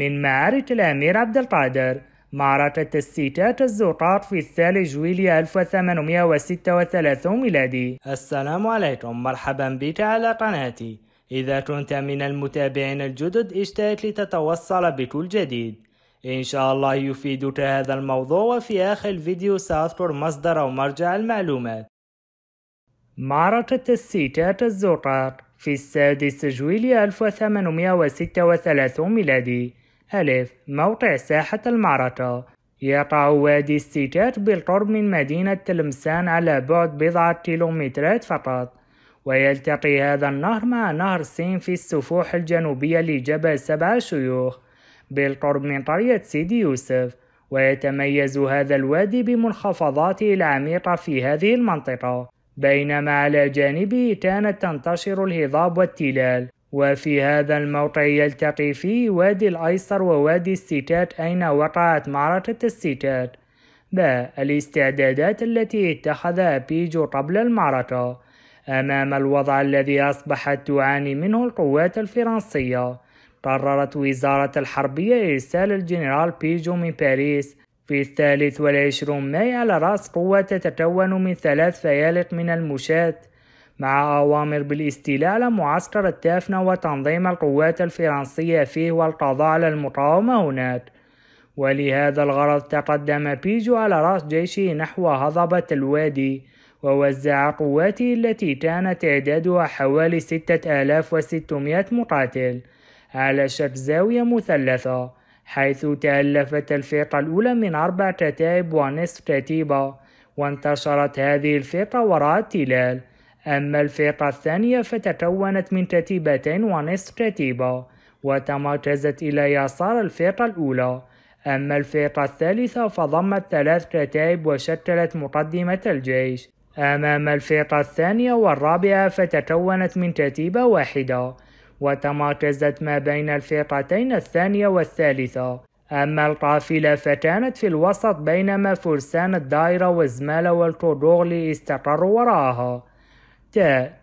من معارك الأمير عبد القادر معركة الستات الزقاق في الثالث جويلية 1836 ميلادي السلام عليكم مرحبا بك على قناتي إذا كنت من المتابعين الجدد اشترك لتتوصل بكل جديد إن شاء الله يفيدك هذا الموضوع وفي آخر الفيديو سأذكر مصدر أو مرجع المعلومات معركة الستات الزقاق في السادس جويلية 1836 ميلادي ألف موقع ساحة المعركة يقع وادي السيتات بالقرب من مدينة تلمسان على بعد بضعة كيلومترات فقط ويلتقي هذا النهر مع نهر سين في السفوح الجنوبية لجبل سبع شيوخ بالقرب من قرية سيدي يوسف ويتميز هذا الوادي بمنخفضاته العميقة في هذه المنطقة بينما على جانبه كانت تنتشر الهضاب والتلال وفي هذا الموقع يلتقي فيه وادي الأيسر ووادي الستات أين وقعت معركة الستات ب الاستعدادات التي اتخذها بيجو قبل المعركة أمام الوضع الذي أصبحت تعاني منه القوات الفرنسية قررت وزارة الحربية إرسال الجنرال بيجو من باريس في الثالث والعشرون ماي على رأس قوة تتكون من ثلاث فيالق من المشاة مع أوامر بالاستيلاء على معسكر التافنة وتنظيم القوات الفرنسية فيه والقضاء على المقاومة هناك ولهذا الغرض تقدم بيجو على رأس جيشه نحو هضبة الوادي ووزع قواته التي كان تعدادها حوالي 6600 مقاتل على شكل زاوية مثلثة حيث تألفت الفرقة الأولى من أربع كتائب ونصف كتيبة وانتشرت هذه الفرقة وراء التلال أما الفرقة الثانية فتكونت من كتيبتين ونصف كتيبة وتمركزت إلى يسار الفرقة الأولى أما الفرقة الثالثة فضمت ثلاث كتائب وشكلت مقدمة الجيش أمام الفرقة الثانية والرابعة فتكونت من كتيبة واحدة وتمركزت ما بين الفرقتين الثانية والثالثة أما القافلة فكانت في الوسط بينما فرسان الدائرة والزمالة والكودوغلي استقروا وراءها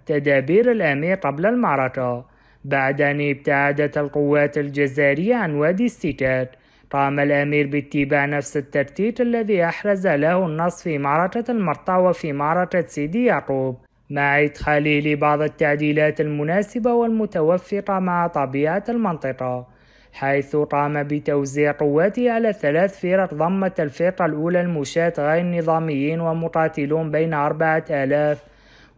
تدابير الأمير قبل المعركة بعد أن ابتعدت القوات الجزائرية عن وادي السيتات قام الأمير باتباع نفس الترتيب الذي أحرز له النص في معركة المرطة وفي معركة سيدي يعقوب مع إدخاله لبعض التعديلات المناسبة والمتوفقة مع طبيعة المنطقة حيث قام بتوزيع قواته على ثلاث فرق ضمت الفرقة الأولى المشاة غير نظاميين ومقاتلون بين أربعة آلاف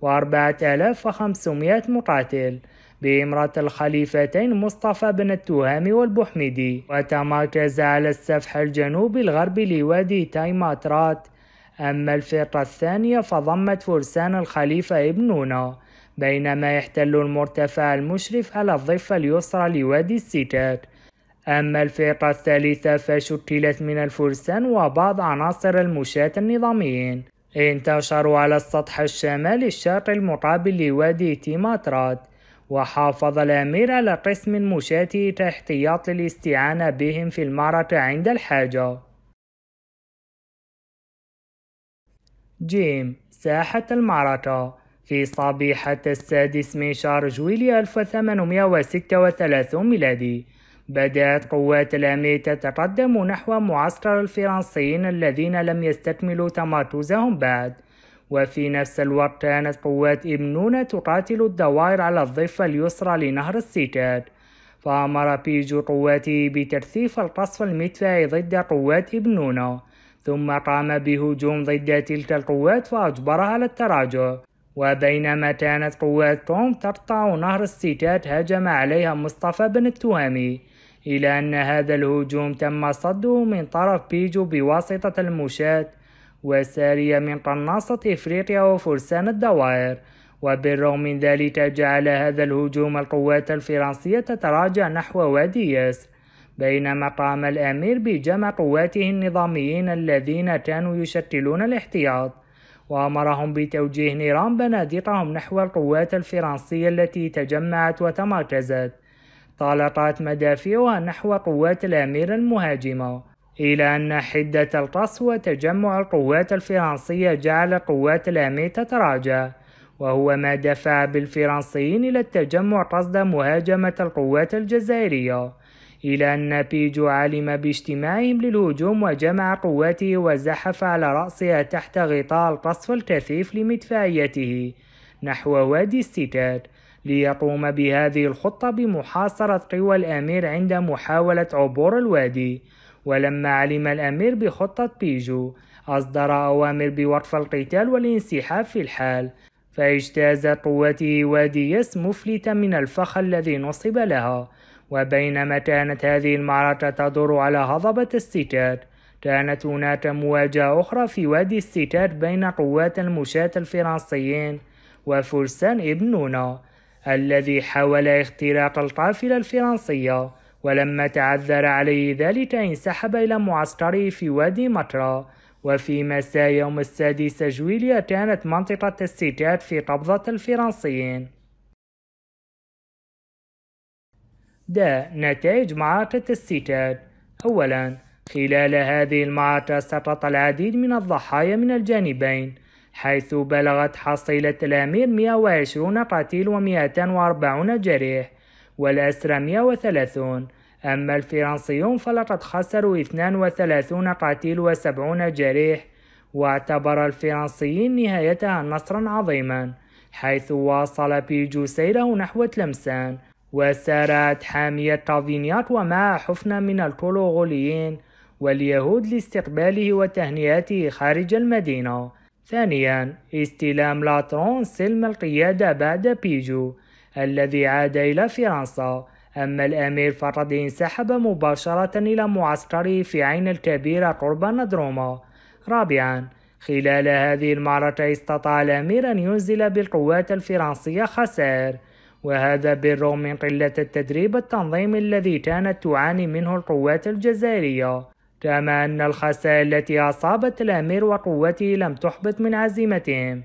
و4500 مقاتل بإمرة الخليفتين مصطفى بن التهامي والبحمدي وتمركز على السفح الجنوبي الغربي لوادي تايماترات أما الفرقة الثانية فضمت فرسان الخليفة ابن نونة بينما يحتل المرتفع المشرف على الضفة اليسرى لوادي السيتات أما الفرقة الثالثة فشكلت من الفرسان وبعض عناصر المشاة النظاميين انتشروا على السطح الشمالي الشرقي المقابل لوادي تيماترات وحافظ الأمير على قسم مشاة كاحتياط للاستعانة بهم في المعركة عند الحاجة جيم ساحة المعركة في صبيحة السادس من شهر جويلي 1836 ميلادي بدأت قوات الأمي تتقدم نحو معسكر الفرنسيين الذين لم يستكملوا تمركزهم بعد وفي نفس الوقت كانت قوات إبنونة تقاتل الدوائر على الضفة اليسرى لنهر السيتات فأمر بيجو قواته بترثيف القصف المدفعي ضد قوات إبنونة ثم قام بهجوم ضد تلك القوات فأجبرها على التراجع وبينما كانت قوات توم تقطع نهر السيتات هجم عليها مصطفى بن التهامي إلى أن هذا الهجوم تم صده من طرف بيجو بواسطة المشاة وسارية من قناصة إفريقيا وفرسان الدوائر وبالرغم من ذلك جعل هذا الهجوم القوات الفرنسية تتراجع نحو وادي ياسر بينما قام الأمير بجمع قواته النظاميين الذين كانوا يشكلون الاحتياط وأمرهم بتوجيه نيران بنادقهم نحو القوات الفرنسية التي تجمعت وتمركزت طالقات مدافعها نحو قوات الأمير المهاجمة إلى أن حدة القصف وتجمع القوات الفرنسية جعل قوات الأمير تتراجع وهو ما دفع بالفرنسيين إلى التجمع قصد مهاجمة القوات الجزائرية إلى أن بيجو علم باجتماعهم للهجوم وجمع قواته وزحف على رأسها تحت غطاء القصف الكثيف لمدفعيته نحو وادي الستات ليقوم بهذه الخطة بمحاصرة قوى الأمير عند محاولة عبور الوادي ولما علم الأمير بخطة بيجو أصدر أوامر بوقف القتال والانسحاب في الحال فاجتاز قوته وادي يس مفلتا من الفخ الذي نصب لها وبينما كانت هذه المعركة تدور على هضبة الستات كانت هناك مواجهة أخرى في وادي الستات بين قوات المشاة الفرنسيين وفرسان ابن نونا الذي حاول اختراق القافلة الفرنسية ولما تعذر عليه ذلك انسحب إلى معسكره في وادي مطرة وفي مساء يوم السادس جويليا كانت منطقة الستات في قبضة الفرنسيين د نتائج معركة الستات أولا خلال هذه المعركة سقط العديد من الضحايا من الجانبين حيث بلغت حصيلة الأمير 120 قتيل و240 جريح والأسرى 130 أما الفرنسيون فلقد خسروا 32 قتيل و70 جريح واعتبر الفرنسيين نهايتها نصرا عظيما حيث واصل بيجو سيره نحو تلمسان وسارت حامية تافينياك ومع حفنة من الكولوغوليين واليهود لاستقباله وتهنئته خارج المدينة ثانيا استلام لاترون سلم القيادة بعد بيجو الذي عاد إلى فرنسا أما الأمير فقد انسحب مباشرة إلى معسكره في عين الكبيرة قرب ندروما رابعا خلال هذه المعركة استطاع الأمير أن ينزل بالقوات الفرنسية خسائر وهذا بالرغم من قلة التدريب التنظيمي الذي كانت تعاني منه القوات الجزائرية كما أن الخسائر التي أصابت الأمير وقوته لم تحبط من عزيمتهم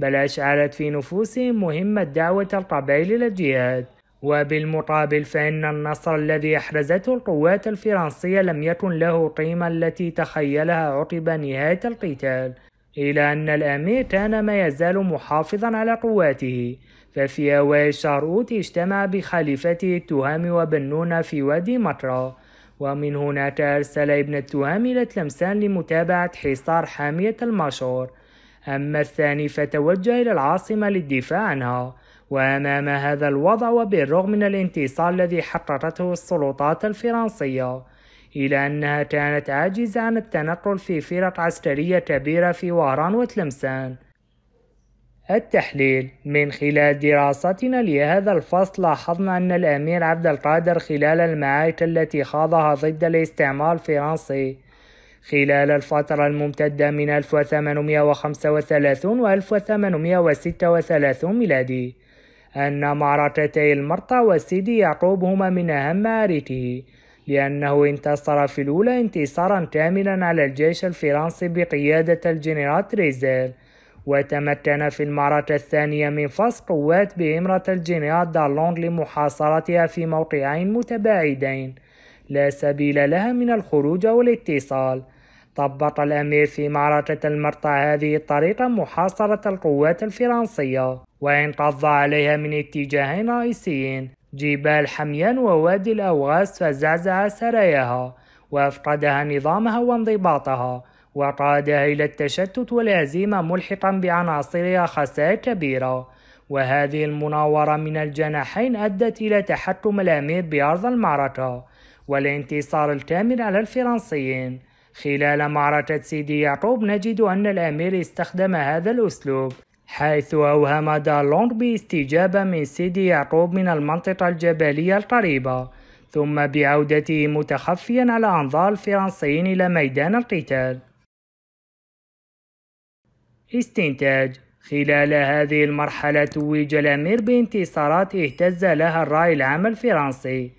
بل أشعلت في نفوسهم مهمة دعوة القبائل إلى الجهاد وبالمقابل فإن النصر الذي أحرزته القوات الفرنسية لم يكن له قيمة التي تخيلها عقب نهاية القتال إلى أن الأمير كان ما يزال محافظا على قواته ففي أوائل شارؤوت اجتمع بخليفة التهام وبنون في وادي مطرة ومن هناك أرسل ابن التهام إلى تلمسان لمتابعة حصار حامية المشور أما الثاني فتوجه إلى العاصمة للدفاع عنها وأمام هذا الوضع وبالرغم من الانتصار الذي حققته السلطات الفرنسية إلى أنها كانت عاجزة عن التنقل في فرق عسكرية كبيرة في وهران وتلمسان التحليل من خلال دراستنا لهذا الفصل لاحظنا أن الأمير عبد القادر خلال المعارك التي خاضها ضد الاستعمار الفرنسي خلال الفترة الممتدة من 1835 و 1836 ميلادي أن معركتي المرطى وسيدي يعقوب هما من أهم معاركه لأنه انتصر في الأولى انتصارا كاملا على الجيش الفرنسي بقيادة الجنرال تريزيل وتمكن في المعركة الثانية من فصل قوات بإمرة الجنرال دالون لمحاصرتها في موقعين متباعدين لا سبيل لها من الخروج أو الاتصال طبق الأمير في معركة المرتع هذه الطريقة محاصرة القوات الفرنسية وانقض عليها من اتجاهين رئيسيين جبال حميان ووادي الأوغاز فزعزع سراياها وأفقدها نظامها وانضباطها وقادها إلى التشتت والهزيمة ملحقا بعناصرها خسائر كبيرة وهذه المناورة من الجناحين أدت إلى تحكم الأمير بأرض المعركة والانتصار الكامل على الفرنسيين خلال معركة سيدي يعقوب نجد أن الأمير استخدم هذا الأسلوب حيث أوهم دالونغ باستجابة من سيدي يعقوب من المنطقة الجبلية القريبة ثم بعودته متخفيا على أنظار الفرنسيين إلى ميدان القتال استنتاج خلال هذه المرحلة توج الأمير بانتصارات اهتز لها الرأي العام الفرنسي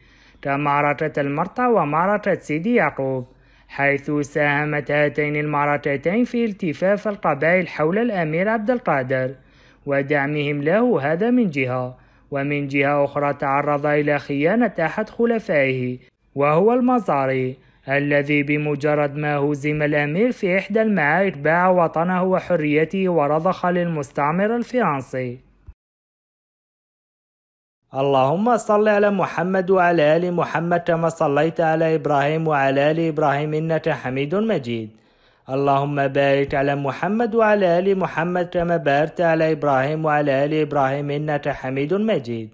كمعركة المرطة ومعركة سيدي يعقوب حيث ساهمت هاتين المعركتين في التفاف القبائل حول الأمير عبد القادر ودعمهم له هذا من جهة ومن جهة أخرى تعرض إلى خيانة أحد خلفائه وهو المزاري الذي بمجرد ما هزم الأمير في إحدى المعارك باع وطنه وحريته ورضخ للمستعمر الفرنسي اللهم صل على محمد وعلى آل محمد كما صليت على إبراهيم وعلى آل إبراهيم إنك حميد مجيد اللهم بارك على محمد وعلى آل محمد كما باركت على إبراهيم وعلى آل إبراهيم إنك حميد مجيد